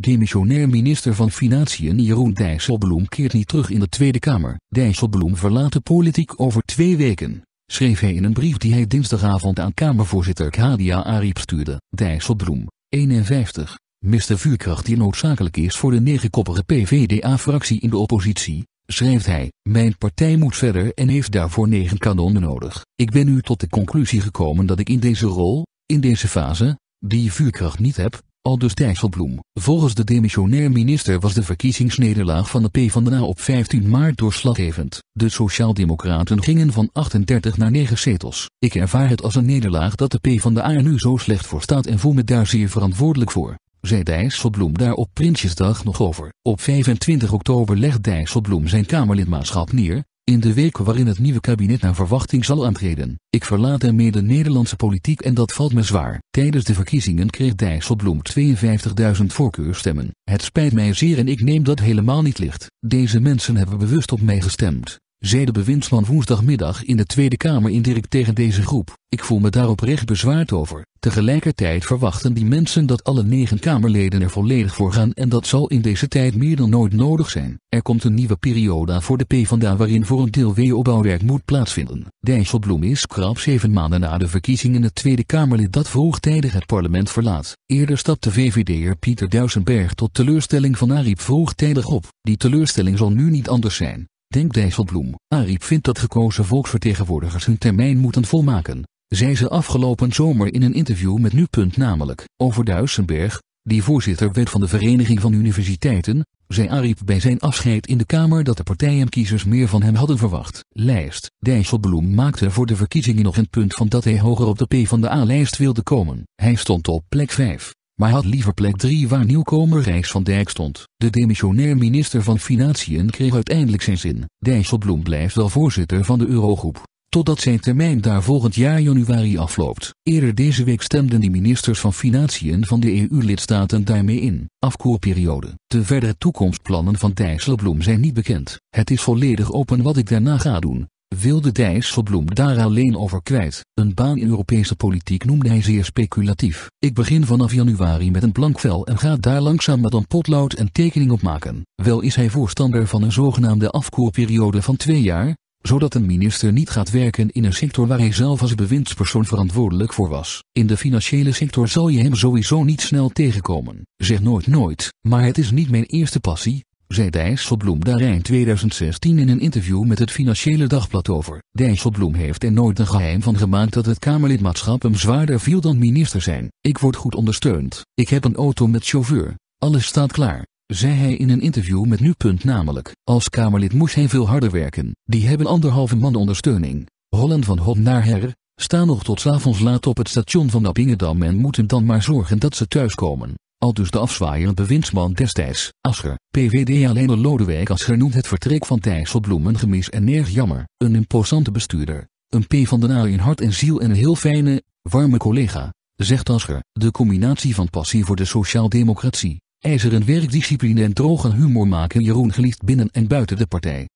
Demissionair minister van Financiën Jeroen Dijsselbloem keert niet terug in de Tweede Kamer. Dijsselbloem verlaat de politiek over twee weken, schreef hij in een brief die hij dinsdagavond aan Kamervoorzitter Khadija Ariep stuurde. Dijsselbloem, 51, Mister vuurkracht die noodzakelijk is voor de negenkoppige PVDA-fractie in de oppositie, schrijft hij, mijn partij moet verder en heeft daarvoor negen kanonnen nodig. Ik ben nu tot de conclusie gekomen dat ik in deze rol, in deze fase, die vuurkracht niet heb, Aldus Dijsselbloem, volgens de demissionair minister was de verkiezingsnederlaag van de PvdA op 15 maart doorslaggevend. De Sociaaldemocraten gingen van 38 naar 9 zetels. Ik ervaar het als een nederlaag dat de PvdA er nu zo slecht voor staat en voel me daar zeer verantwoordelijk voor zei Dijsselbloem daar op Prinsjesdag nog over. Op 25 oktober legt Dijsselbloem zijn Kamerlidmaatschap neer, in de week waarin het nieuwe kabinet naar verwachting zal aantreden. Ik verlaat ermee de Nederlandse politiek en dat valt me zwaar. Tijdens de verkiezingen kreeg Dijsselbloem 52.000 voorkeurstemmen. Het spijt mij zeer en ik neem dat helemaal niet licht. Deze mensen hebben bewust op mij gestemd zei de bewindsman woensdagmiddag in de Tweede Kamer indirect tegen deze groep. Ik voel me daarop recht bezwaard over. Tegelijkertijd verwachten die mensen dat alle negen Kamerleden er volledig voor gaan en dat zal in deze tijd meer dan nooit nodig zijn. Er komt een nieuwe periode voor de PvdA waarin voor een deel weeropbouwwerk moet plaatsvinden. Dijsselbloem is krap zeven maanden na de verkiezingen het Tweede Kamerlid dat vroegtijdig het parlement verlaat. Eerder stapte VVD'er Pieter Duisenberg tot teleurstelling van Ariep vroegtijdig op. Die teleurstelling zal nu niet anders zijn. Denk Dijsselbloem, Ariep vindt dat gekozen volksvertegenwoordigers hun termijn moeten volmaken, zei ze afgelopen zomer in een interview met punt namelijk, over Duisenberg, die voorzitter werd van de Vereniging van Universiteiten, zei Ariep bij zijn afscheid in de Kamer dat de partijen en kiezers meer van hem hadden verwacht. Lijst Dijsselbloem maakte voor de verkiezingen nog een punt van dat hij hoger op de P van de A-lijst wilde komen. Hij stond op plek 5 maar had liever plek 3 waar nieuwkomer Rijks van Dijk stond. De demissionair minister van Financiën kreeg uiteindelijk zijn zin. Dijsselbloem blijft wel voorzitter van de Eurogroep, totdat zijn termijn daar volgend jaar januari afloopt. Eerder deze week stemden de ministers van Financiën van de EU-lidstaten daarmee in. Afkoerperiode. De verdere toekomstplannen van Dijsselbloem zijn niet bekend. Het is volledig open wat ik daarna ga doen. Wil wilde Dijsselbloem daar alleen over kwijt. Een baan in Europese politiek noemde hij zeer speculatief. Ik begin vanaf januari met een plankvel en ga daar langzaam met een potlood en tekening op maken. Wel is hij voorstander van een zogenaamde afkoorperiode van twee jaar, zodat een minister niet gaat werken in een sector waar hij zelf als bewindspersoon verantwoordelijk voor was. In de financiële sector zal je hem sowieso niet snel tegenkomen. Zeg nooit nooit, maar het is niet mijn eerste passie, zei Dijsselbloem daar 2016 in een interview met het Financiële Dagblad over. Dijsselbloem heeft er nooit een geheim van gemaakt dat het Kamerlidmaatschap hem zwaarder viel dan minister zijn. Ik word goed ondersteund. Ik heb een auto met chauffeur. Alles staat klaar zei hij in een interview met nu.nl. namelijk, als Kamerlid moest hij veel harder werken. Die hebben anderhalve man ondersteuning. Holland van Hot naar Her, staan nog tot avonds laat op het station van Appingedam en moeten dan maar zorgen dat ze thuiskomen. Al dus de afzwaaiende bewindsman destijds, Ascher, Pvd Lene Lodewijk Ascher noemt het vertrek van Dijsselbloem een gemis en nerg jammer, een imposante bestuurder, een P van den A in hart en ziel en een heel fijne, warme collega, zegt Ascher, de combinatie van passie voor de sociaaldemocratie, ijzeren werkdiscipline en droge humor maken Jeroen geliefd binnen en buiten de partij.